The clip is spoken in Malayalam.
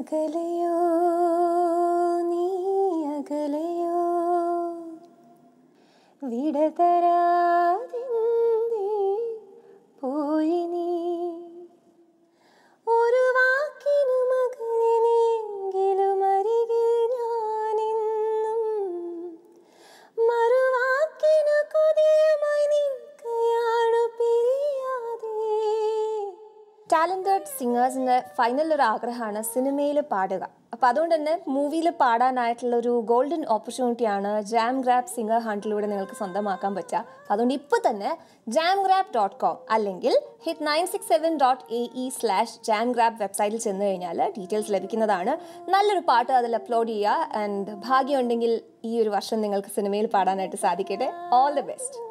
അകലയോ നീ അകലയോ വിടതരാതി ടാലൻറ്റഡ് സിംഗേഴ്സിൻ്റെ ഫൈനലൊരു ആഗ്രഹമാണ് സിനിമയിൽ പാടുക അപ്പം അതുകൊണ്ട് തന്നെ മൂവിയിൽ പാടാനായിട്ടുള്ള ഒരു ഗോൾഡൻ ഓപ്പർച്യൂണിറ്റിയാണ് ജാം ഗ്രാബ് സിംഗർ ഹണ്ടിലൂടെ നിങ്ങൾക്ക് സ്വന്തമാക്കാൻ പറ്റുക അതുകൊണ്ട് ഇപ്പോൾ തന്നെ ജാം ഗ്രാബ് ഡോട്ട് കോം അല്ലെങ്കിൽ hit nine six seven dot A E slash Jam Grab വെബ്സൈറ്റിൽ ചെന്ന് കഴിഞ്ഞാൽ ഡീറ്റെയിൽസ് ലഭിക്കുന്നതാണ് നല്ലൊരു പാട്ട് അതിൽ അപ്ലോഡ് ചെയ്യുക ആൻഡ് ഭാഗ്യമുണ്ടെങ്കിൽ ഈ ഒരു വർഷം നിങ്ങൾക്ക് സിനിമയിൽ പാടാനായിട്ട് സാധിക്കട്ടെ ഓൾ ദി ബെസ്റ്റ്